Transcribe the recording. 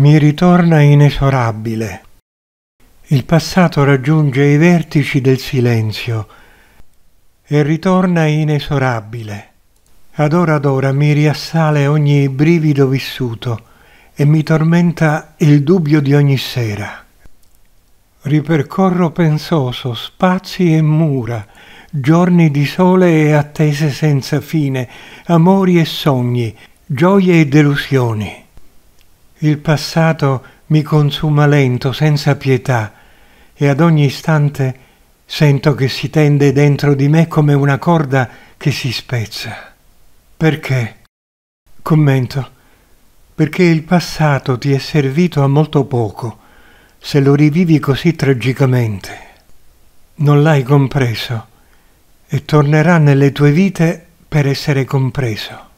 mi ritorna inesorabile. Il passato raggiunge i vertici del silenzio e ritorna inesorabile. Ad ora ad ora mi riassale ogni brivido vissuto e mi tormenta il dubbio di ogni sera. Ripercorro pensoso spazi e mura, giorni di sole e attese senza fine, amori e sogni, gioie e delusioni. Il passato mi consuma lento, senza pietà, e ad ogni istante sento che si tende dentro di me come una corda che si spezza. Perché? Commento. Perché il passato ti è servito a molto poco, se lo rivivi così tragicamente. Non l'hai compreso e tornerà nelle tue vite per essere compreso.